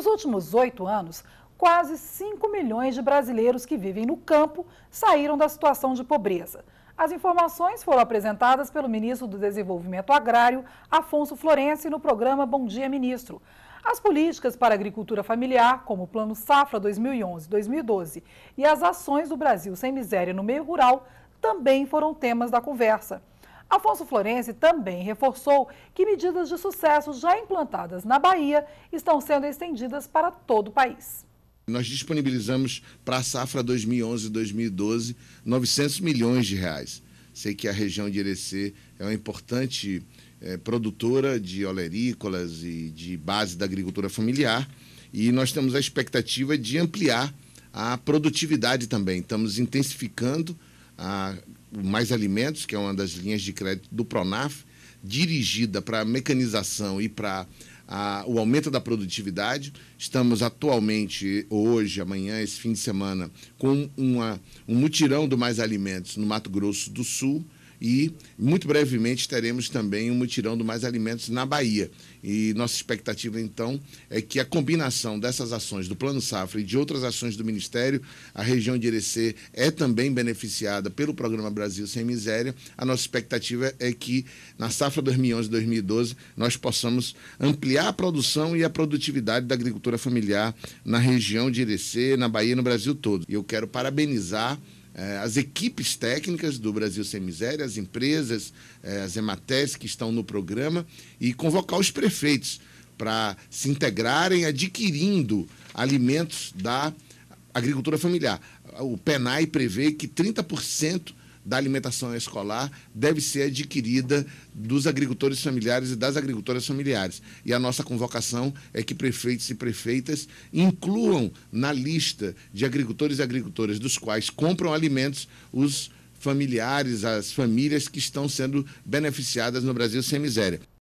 Nos últimos oito anos, quase 5 milhões de brasileiros que vivem no campo saíram da situação de pobreza. As informações foram apresentadas pelo ministro do Desenvolvimento Agrário, Afonso Florenci, no programa Bom Dia Ministro. As políticas para a agricultura familiar, como o Plano Safra 2011-2012 e as ações do Brasil sem miséria no meio rural, também foram temas da conversa. Afonso Florense também reforçou que medidas de sucesso já implantadas na Bahia estão sendo estendidas para todo o país. Nós disponibilizamos para a safra 2011-2012 900 milhões de reais. Sei que a região de Irecê é uma importante é, produtora de olerícolas e de base da agricultura familiar e nós temos a expectativa de ampliar a produtividade também. Estamos intensificando a Mais Alimentos, que é uma das linhas de crédito do Pronaf, dirigida para a mecanização e para o aumento da produtividade. Estamos atualmente, hoje, amanhã, esse fim de semana, com uma, um mutirão do Mais Alimentos no Mato Grosso do Sul. E muito brevemente teremos também um mutirão do Mais Alimentos na Bahia. E nossa expectativa, então, é que a combinação dessas ações do Plano Safra e de outras ações do Ministério, a região de Irecê é também beneficiada pelo Programa Brasil Sem Miséria. A nossa expectativa é que na safra 2011-2012 nós possamos ampliar a produção e a produtividade da agricultura familiar na região de Irecê, na Bahia e no Brasil todo. E eu quero parabenizar é, as equipes técnicas do Brasil Sem Miséria, as empresas, é, as EMATES que estão no programa e convocar os prefeitos para se integrarem adquirindo alimentos da agricultura familiar. O PENAI prevê que 30% da alimentação escolar deve ser adquirida dos agricultores familiares e das agricultoras familiares. E a nossa convocação é que prefeitos e prefeitas incluam na lista de agricultores e agricultoras dos quais compram alimentos os familiares, as famílias que estão sendo beneficiadas no Brasil sem miséria.